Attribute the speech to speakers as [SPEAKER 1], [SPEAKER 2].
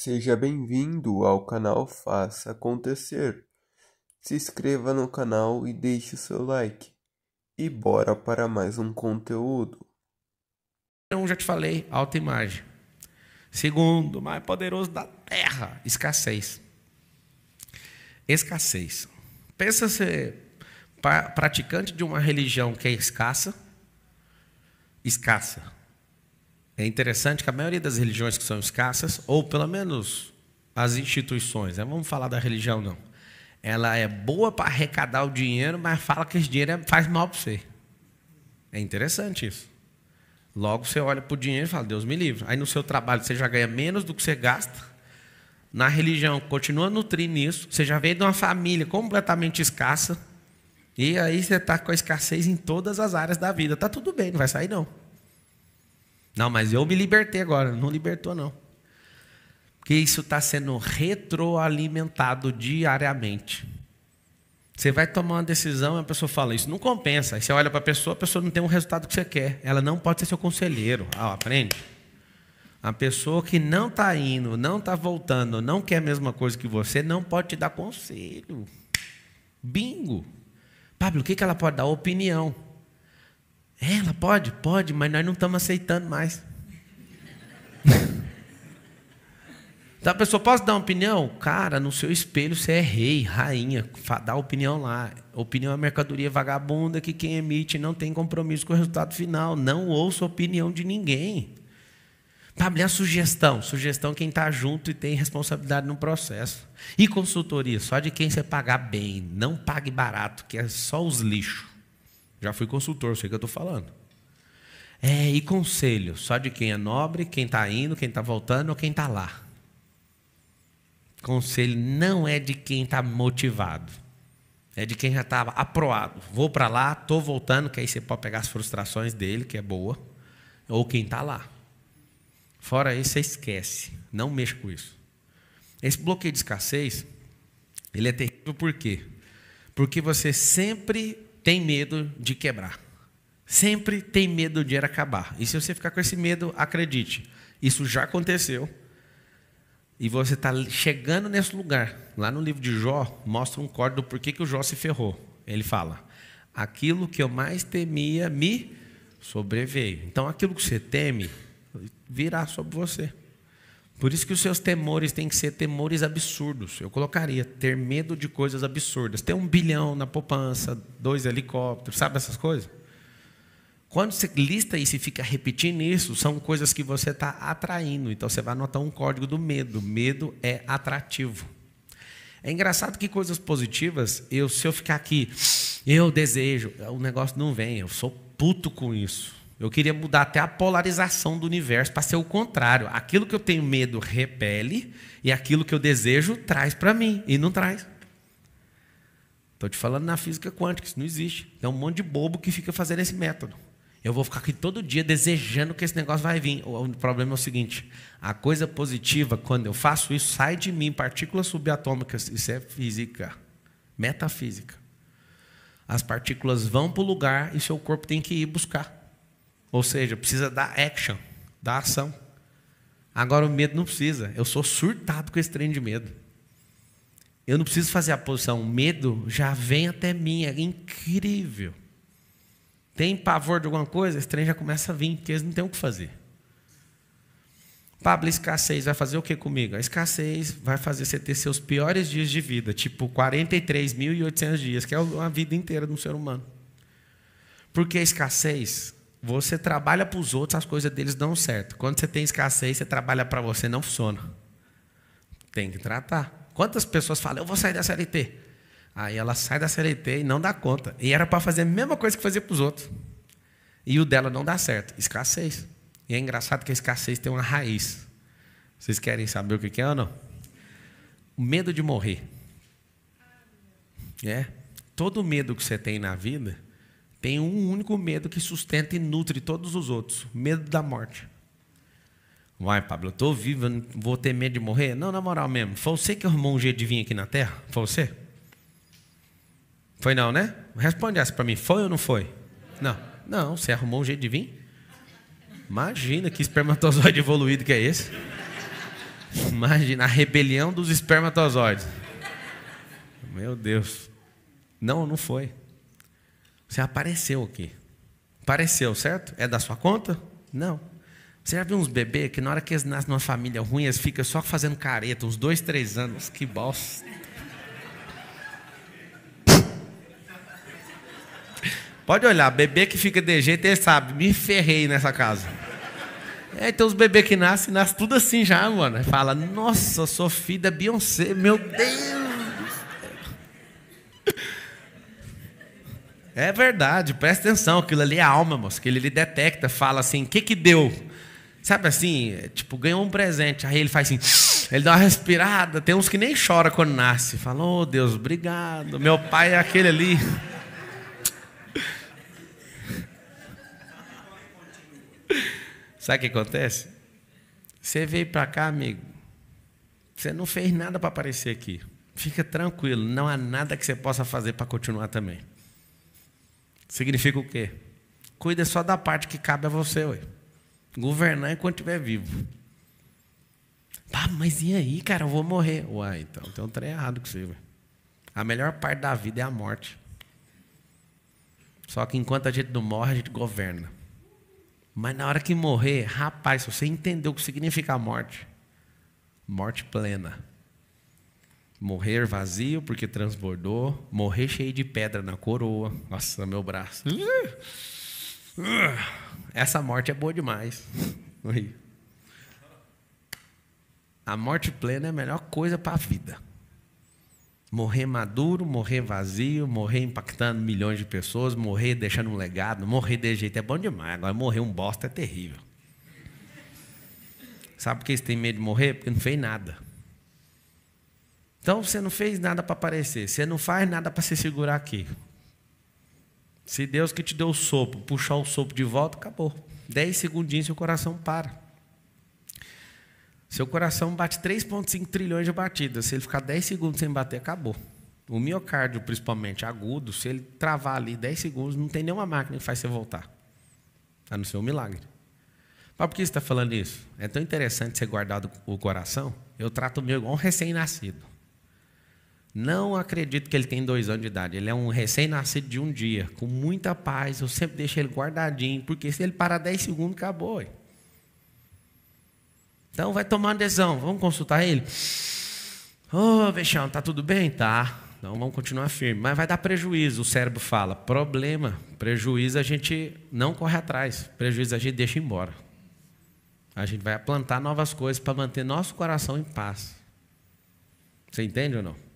[SPEAKER 1] Seja bem-vindo ao canal Faça Acontecer. Se inscreva no canal e deixe o seu like. E bora para mais um conteúdo. Então, já te falei, alta imagem. Segundo, mais poderoso da terra, escassez. Escassez. Pensa ser praticante de uma religião que é escassa, escassa, é interessante que a maioria das religiões que são escassas, ou pelo menos as instituições, né? vamos falar da religião não, ela é boa para arrecadar o dinheiro, mas fala que esse dinheiro é, faz mal para você. É interessante isso. Logo você olha para o dinheiro e fala, Deus me livre. Aí no seu trabalho você já ganha menos do que você gasta. Na religião, continua nutrindo isso. Você já veio de uma família completamente escassa. E aí você está com a escassez em todas as áreas da vida. Está tudo bem, não vai sair não. Não, mas eu me libertei agora. Não libertou, não. Porque isso está sendo retroalimentado diariamente. Você vai tomar uma decisão e a pessoa fala, isso não compensa. Aí você olha para a pessoa, a pessoa não tem o resultado que você quer. Ela não pode ser seu conselheiro. Ah, aprende. A pessoa que não está indo, não está voltando, não quer a mesma coisa que você, não pode te dar conselho. Bingo. Pablo, o que, que ela pode dar? Opinião. É, ela pode? Pode, mas nós não estamos aceitando mais. Então a pessoa, posso dar uma opinião? Cara, no seu espelho você é rei, rainha, dá opinião lá. Opinião é mercadoria vagabunda que quem emite não tem compromisso com o resultado final. Não ouça a opinião de ninguém. Pablo, a é sugestão. Sugestão quem está junto e tem responsabilidade no processo. E consultoria, só de quem você pagar bem. Não pague barato, que é só os lixos. Já fui consultor, sei o que eu estou falando. É, e conselho? Só de quem é nobre, quem está indo, quem está voltando ou quem está lá. Conselho não é de quem está motivado. É de quem já estava tá aproado. Vou para lá, estou voltando, que aí você pode pegar as frustrações dele, que é boa. Ou quem está lá. Fora isso, você esquece. Não mexa com isso. Esse bloqueio de escassez, ele é terrível por quê? Porque você sempre tem medo de quebrar. Sempre tem medo de acabar. E se você ficar com esse medo, acredite, isso já aconteceu. E você está chegando nesse lugar. Lá no livro de Jó, mostra um código do porquê que o Jó se ferrou. Ele fala: Aquilo que eu mais temia me sobreveio. Então, aquilo que você teme virá sobre você. Por isso que os seus temores têm que ser temores absurdos. Eu colocaria ter medo de coisas absurdas. Ter um bilhão na poupança, dois helicópteros, sabe essas coisas? Quando você lista isso e fica repetindo isso, são coisas que você está atraindo. Então você vai anotar um código do medo. Medo é atrativo. É engraçado que coisas positivas, eu, se eu ficar aqui, eu desejo, o negócio não vem, eu sou puto com isso. Eu queria mudar até a polarização do universo para ser o contrário. Aquilo que eu tenho medo repele e aquilo que eu desejo traz para mim e não traz. Estou te falando na física quântica, isso não existe. É um monte de bobo que fica fazendo esse método. Eu vou ficar aqui todo dia desejando que esse negócio vai vir. O problema é o seguinte: a coisa positiva, quando eu faço isso, sai de mim, partículas subatômicas. Isso é física, metafísica. As partículas vão para o lugar e seu corpo tem que ir buscar. Ou seja, precisa dar action, dar ação. Agora o medo não precisa. Eu sou surtado com esse trem de medo. Eu não preciso fazer a posição. O medo já vem até mim. É incrível. Tem pavor de alguma coisa? Esse trem já começa a vir, porque eles não têm o que fazer. Pablo, escassez vai fazer o que comigo? A escassez vai fazer você ter seus piores dias de vida, tipo 43.800 dias, que é uma vida inteira de um ser humano. Porque a escassez você trabalha para os outros, as coisas deles dão certo. Quando você tem escassez, você trabalha para você, não funciona. Tem que tratar. Quantas pessoas falam, eu vou sair da CLT? Aí ela sai da CLT e não dá conta. E era para fazer a mesma coisa que fazia para os outros. E o dela não dá certo. Escassez. E é engraçado que a escassez tem uma raiz. Vocês querem saber o que é ou não? O medo de morrer. É. Todo medo que você tem na vida tem um único medo que sustenta e nutre todos os outros: medo da morte. Vai, Pablo, eu estou vivo, eu não vou ter medo de morrer? Não, na moral mesmo. Foi você que arrumou um jeito de vir aqui na Terra? Foi você? Foi não, né? Responde essa para mim: foi ou não foi? Não. Não, você arrumou um jeito de vir? Imagina que espermatozoide evoluído que é esse. Imagina a rebelião dos espermatozoides. Meu Deus. Não, não foi. Você apareceu aqui. Apareceu, certo? É da sua conta? Não. Você já viu uns bebês que na hora que eles nascem numa família ruim, eles ficam só fazendo careta, uns dois, três anos. Que bosta. Pode olhar, bebê que fica de jeito, ele sabe, me ferrei nessa casa. É, então os bebês que nascem, nascem tudo assim já, mano. Fala, nossa, sou filha da Beyoncé, meu Deus! É verdade, presta atenção, aquilo ali é alma, moço, que ele, detecta, fala assim, o que, que deu? Sabe assim, é, tipo, ganhou um presente, aí ele faz assim, ele dá uma respirada, tem uns que nem chora quando nasce, fala, ô oh, Deus, obrigado, meu pai é aquele ali. Sabe o que acontece? Você veio para cá, amigo, você não fez nada para aparecer aqui. Fica tranquilo, não há nada que você possa fazer para continuar também. Significa o quê? Cuida só da parte que cabe a você, ué. Governar enquanto estiver vivo. Ah, mas e aí, cara? Eu vou morrer. Uai, então tem um trem errado com você, ué. A melhor parte da vida é a morte. Só que enquanto a gente não morre, a gente governa. Mas na hora que morrer, rapaz, você entendeu o que significa a morte, morte plena. Morrer vazio porque transbordou, morrer cheio de pedra na coroa. Nossa, meu braço. Essa morte é boa demais. A morte plena é a melhor coisa para a vida. Morrer maduro, morrer vazio, morrer impactando milhões de pessoas, morrer deixando um legado, morrer de jeito é bom demais. Agora, morrer um bosta é terrível. Sabe por que eles têm medo de morrer? Porque não fez nada. Então você não fez nada para aparecer, você não faz nada para se segurar aqui. Se Deus que te deu o sopro, puxar o sopro de volta, acabou. Dez segundinhos seu coração para. Seu coração bate 3,5 trilhões de batidas. Se ele ficar 10 segundos sem bater, acabou. O miocárdio, principalmente agudo, se ele travar ali 10 segundos, não tem nenhuma máquina que faz você voltar. A não ser um milagre. Mas por que você está falando isso? É tão interessante você guardar o coração. Eu trato o meu igual um recém-nascido. Não acredito que ele tem dois anos de idade. Ele é um recém-nascido de um dia, com muita paz. Eu sempre deixo ele guardadinho, porque se ele parar 10 segundos, acabou. Então vai tomar uma adesão. Vamos consultar ele? Ô, oh, Vexão, tá tudo bem? Tá. Então vamos continuar firme. Mas vai dar prejuízo, o cérebro fala. Problema. Prejuízo a gente não corre atrás. Prejuízo a gente deixa embora. A gente vai plantar novas coisas para manter nosso coração em paz. Você entende ou não?